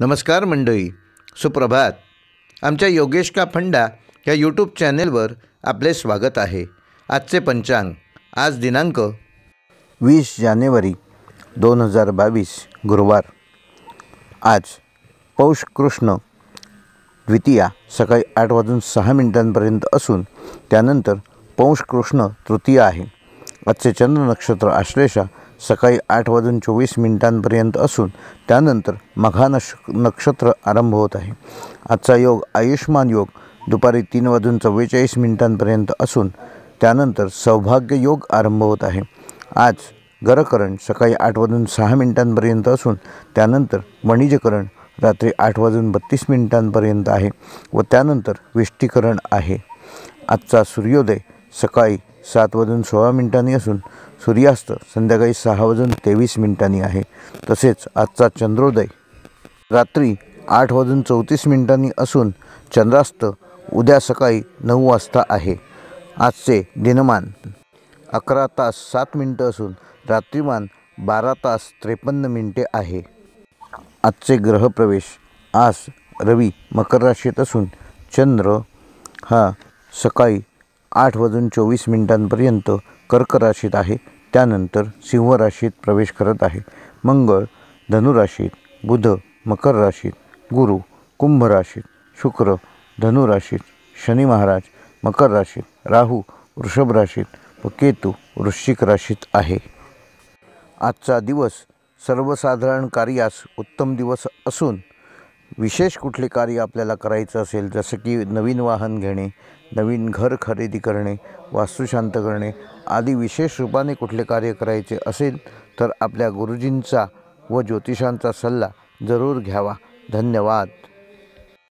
नमस्कार मंडळी सुप्रभात आमच्या योगेश का फंडा या यूट्यूब चॅनेलवर आपले स्वागत आहे आजचे पंचांग आज दिनांक वीस जानेवारी दोन हजार बावीस गुरुवार आज पौष कृष्ण द्वितीया सकाळी आठ वाजून सहा मिनिटांपर्यंत असून त्यानंतर पौष कृष्ण तृतीया आहे आजचे चंद्र नक्षत्र आश्लेषा सकाळी आठ वाजून चोवीस मिनिटांपर्यंत असून त्यानंतर मघा नक्ष नक्षत्र आरंभ होत आहे आजचा योग आयुष्मान योग दुपारी तीन वाजून चव्वेचाळीस मिनिटांपर्यंत असून त्यानंतर सौभाग्य योग आरंभ होत आहे आज गरकरण सकाळी आठ वाजून सहा मिनिटांपर्यंत असून त्यानंतर वणिजकरण रात्री आठ वाजून बत्तीस मिनिटांपर्यंत आहे व त्यानंतर विष्टीकरण आहे आजचा सूर्योदय सकाळी सात वाजून सोळा मिनिटांनी असून सूर्यास्त संध्याकाळी सहा वाजून तेवीस मिनिटांनी आहे तसेच आजचा चंद्रोदय रात्री आठ वाजून चौतीस मिनिटांनी असून चंद्रास्त उद्या सकाळी नऊ वाजता आहे आजचे दिनमान अकरा तास सात मिनटं असून रात्रीमान बारा तास त्रेपन्न मिनटे आहे आजचे ग्रहप्रवेश आज रवी मकर राशीत असून चंद्र हा सकाळी आठ वाजून चोवीस मिनिटांपर्यंत कर्क राशीत आहे त्यानंतर सिंह राशीत प्रवेश करत आहे मंगळ धनुराशीत बुध मकर राशीत गुरु कुंभ राशीत शुक्र धनुराशीत शनी महाराज मकर राशीत राहू वृषभ राशीत व केतू वृश्चिक राशीत आहे आजचा दिवस सर्वसाधारण कार्यास उत्तम दिवस असून विशेष कुठले कार्य आपल्याला करायचं असेल जसं की नवीन वाहन घेणे नवीन घर खरेदी करणे वास्तुशांत करणे आदी विशेष रूपाने कुठले कार्य करायचे असेल तर आपल्या गुरुजींचा व ज्योतिषांचा सल्ला जरूर घ्यावा धन्यवाद